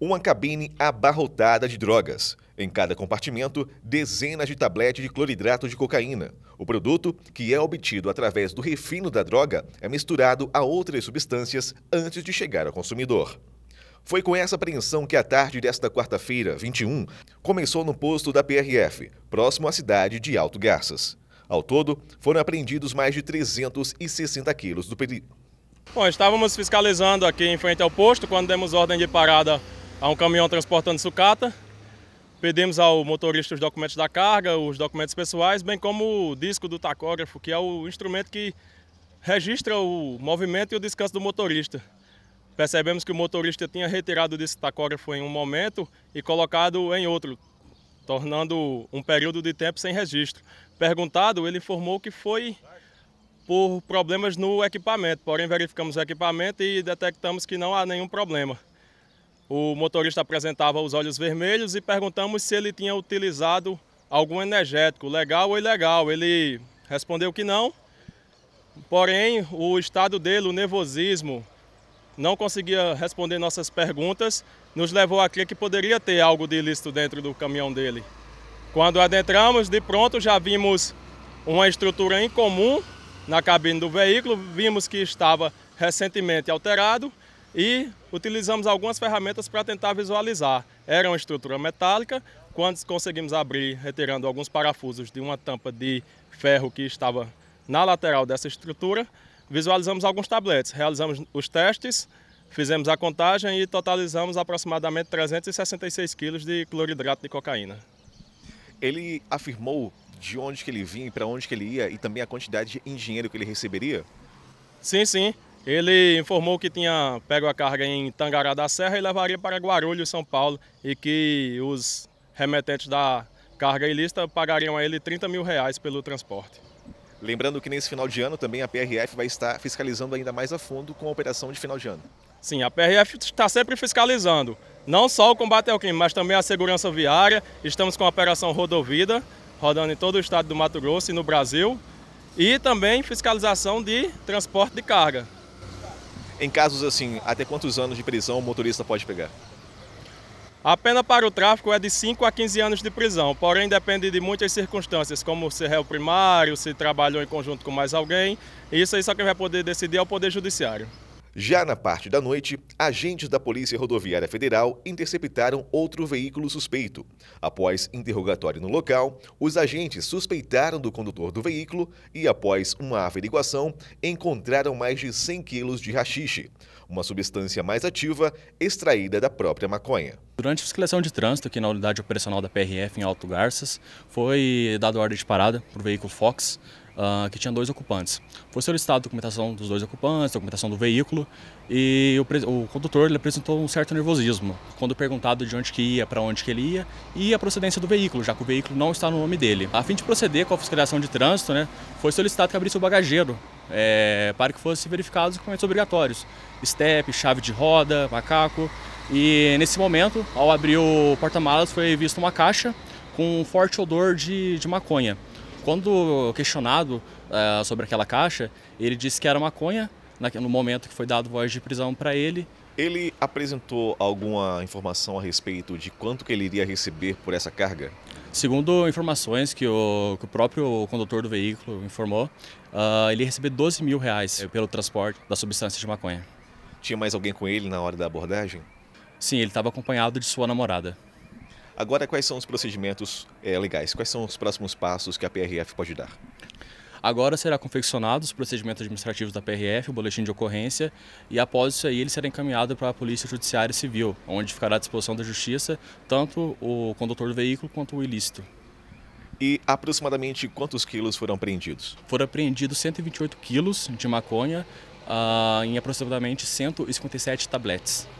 Uma cabine abarrotada de drogas. Em cada compartimento, dezenas de tabletes de cloridrato de cocaína. O produto, que é obtido através do refino da droga, é misturado a outras substâncias antes de chegar ao consumidor. Foi com essa apreensão que a tarde desta quarta-feira, 21, começou no posto da PRF, próximo à cidade de Alto Garças. Ao todo, foram apreendidos mais de 360 quilos do perigo. Bom, estávamos fiscalizando aqui em frente ao posto quando demos ordem de parada a um caminhão transportando sucata. Pedimos ao motorista os documentos da carga, os documentos pessoais, bem como o disco do tacógrafo, que é o instrumento que registra o movimento e o descanso do motorista. Percebemos que o motorista tinha retirado o disco tacógrafo em um momento e colocado em outro, tornando um período de tempo sem registro. Perguntado, ele informou que foi por problemas no equipamento, porém verificamos o equipamento e detectamos que não há nenhum problema. O motorista apresentava os olhos vermelhos e perguntamos se ele tinha utilizado algum energético, legal ou ilegal. Ele respondeu que não, porém o estado dele, o nervosismo, não conseguia responder nossas perguntas, nos levou a crer que poderia ter algo de ilícito dentro do caminhão dele. Quando adentramos, de pronto já vimos uma estrutura incomum na cabine do veículo, vimos que estava recentemente alterado e utilizamos algumas ferramentas para tentar visualizar. Era uma estrutura metálica, quando conseguimos abrir, retirando alguns parafusos de uma tampa de ferro que estava na lateral dessa estrutura, visualizamos alguns tabletes, realizamos os testes, fizemos a contagem e totalizamos aproximadamente 366 quilos de cloridrato de cocaína. Ele afirmou de onde que ele vinha e para onde que ele ia e também a quantidade de dinheiro que ele receberia? Sim, sim. Ele informou que tinha pego a carga em Tangará da Serra e levaria para Guarulhos, São Paulo, e que os remetentes da carga ilícita pagariam a ele 30 mil reais pelo transporte. Lembrando que nesse final de ano também a PRF vai estar fiscalizando ainda mais a fundo com a operação de final de ano. Sim, a PRF está sempre fiscalizando, não só o combate ao crime, mas também a segurança viária. Estamos com a operação Rodovida, rodando em todo o estado do Mato Grosso e no Brasil, e também fiscalização de transporte de carga. Em casos assim, até quantos anos de prisão o motorista pode pegar? A pena para o tráfico é de 5 a 15 anos de prisão, porém depende de muitas circunstâncias, como se réu primário, se trabalhou em conjunto com mais alguém. Isso aí só quem vai poder decidir é o Poder Judiciário. Já na parte da noite, agentes da Polícia Rodoviária Federal interceptaram outro veículo suspeito. Após interrogatório no local, os agentes suspeitaram do condutor do veículo e, após uma averiguação, encontraram mais de 100 quilos de rachixe, uma substância mais ativa extraída da própria maconha. Durante a fiscalização de trânsito aqui na unidade operacional da PRF em Alto Garças, foi dado ordem de parada para o veículo Fox, uh, que tinha dois ocupantes. Foi solicitada a documentação dos dois ocupantes, a documentação do veículo e o, o condutor ele apresentou um certo nervosismo quando perguntado de onde que ia, para onde que ele ia e a procedência do veículo, já que o veículo não está no nome dele. A fim de proceder com a fiscalização de trânsito, né, foi solicitado que abrisse o bagageiro é, para que fossem verificados os documentos obrigatórios, step, chave de roda, macaco. E nesse momento, ao abrir o porta-malas, foi vista uma caixa com um forte odor de, de maconha. Quando questionado uh, sobre aquela caixa, ele disse que era maconha, né, no momento que foi dado voz de prisão para ele. Ele apresentou alguma informação a respeito de quanto que ele iria receber por essa carga? Segundo informações que o, que o próprio condutor do veículo informou, uh, ele ia receber 12 mil reais pelo transporte da substância de maconha. Tinha mais alguém com ele na hora da abordagem? Sim, ele estava acompanhado de sua namorada. Agora, quais são os procedimentos é, legais? Quais são os próximos passos que a PRF pode dar? Agora será confeccionado os procedimentos administrativos da PRF, o boletim de ocorrência, e após isso aí ele será encaminhado para a Polícia Judiciária Civil, onde ficará à disposição da Justiça tanto o condutor do veículo quanto o ilícito. E aproximadamente quantos quilos foram apreendidos? Foram apreendidos 128 quilos de maconha uh, em aproximadamente 157 tabletes.